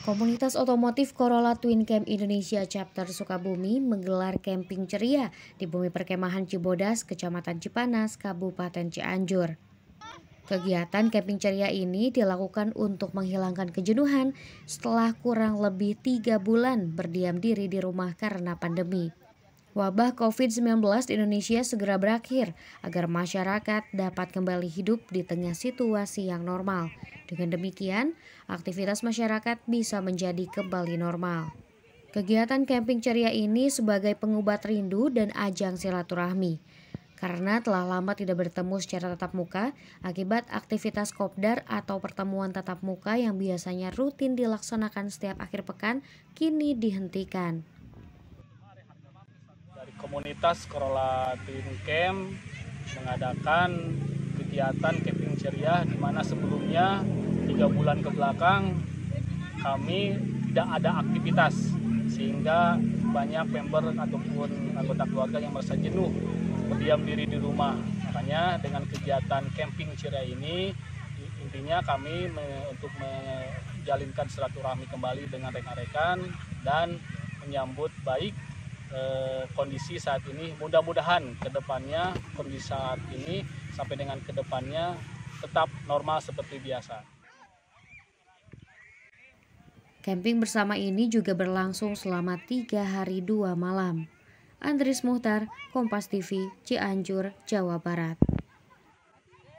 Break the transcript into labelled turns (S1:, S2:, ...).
S1: Komunitas Otomotif Corolla Twin Camp Indonesia Chapter Sukabumi menggelar camping ceria di bumi perkemahan Cibodas, Kecamatan Cipanas, Kabupaten Cianjur. Kegiatan camping ceria ini dilakukan untuk menghilangkan kejenuhan setelah kurang lebih tiga bulan berdiam diri di rumah karena pandemi. Wabah COVID-19 di Indonesia segera berakhir agar masyarakat dapat kembali hidup di tengah situasi yang normal. Dengan demikian, aktivitas masyarakat bisa menjadi kembali normal. Kegiatan camping ceria ini sebagai pengubat rindu dan ajang silaturahmi. Karena telah lama tidak bertemu secara tatap muka akibat aktivitas kopdar atau pertemuan tatap muka yang biasanya rutin dilaksanakan setiap akhir pekan kini dihentikan.
S2: Dari komunitas Corolla Twin Camp mengadakan kegiatan camping ceria di mana sebelumnya tiga bulan ke belakang kami tidak ada aktivitas sehingga banyak member ataupun anggota keluarga yang merasa jenuh berdiam diri di rumah. Makanya dengan kegiatan camping ceria ini intinya kami me, untuk menjalinkan silaturahmi kembali dengan rekan-rekan dan menyambut baik eh, kondisi saat ini. Mudah-mudahan kedepannya kondisi saat ini sampai dengan kedepannya tetap normal seperti biasa.
S1: Camping bersama ini juga berlangsung selama tiga hari dua malam. Andris Muhtar, Kompas TV, Cianjur, Jawa Barat.